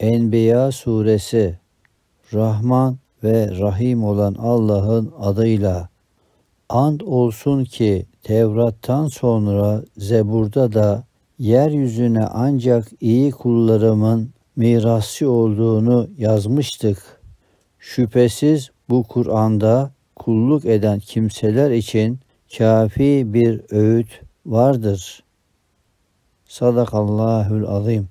Enbiya suresi Rahman ve Rahim olan Allah'ın adıyla ant olsun ki Tevrat'tan sonra Zebur'da da yeryüzüne ancak iyi kullarımın mirası olduğunu yazmıştık. Şüphesiz bu Kur'an'da kulluk eden kimseler için kafi bir öğüt vardır. Sadakallahül azim.